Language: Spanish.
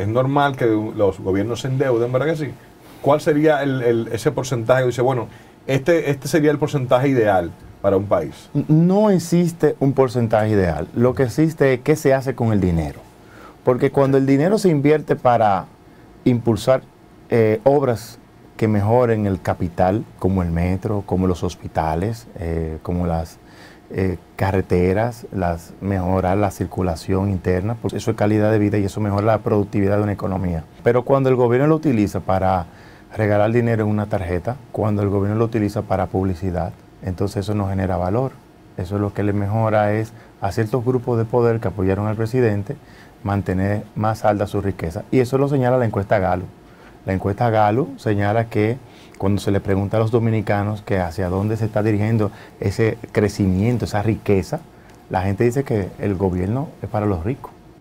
es normal que los gobiernos se endeuden, ¿verdad que sí? ¿Cuál sería ese porcentaje? Dice, bueno, este, este sería el porcentaje ideal para un país. No existe un porcentaje ideal. Lo que existe es qué se hace con el dinero. Porque cuando el dinero se invierte para impulsar eh, obras que mejoren el capital, como el metro, como los hospitales, eh, como las eh, carreteras, las, mejorar la circulación interna, porque eso es calidad de vida y eso mejora la productividad de una economía. Pero cuando el gobierno lo utiliza para regalar dinero en una tarjeta, cuando el gobierno lo utiliza para publicidad, entonces eso no genera valor. Eso es lo que le mejora es a ciertos grupos de poder que apoyaron al presidente mantener más alta su riqueza. Y eso lo señala la encuesta Galo. La encuesta Galo señala que cuando se le pregunta a los dominicanos que hacia dónde se está dirigiendo ese crecimiento, esa riqueza, la gente dice que el gobierno es para los ricos.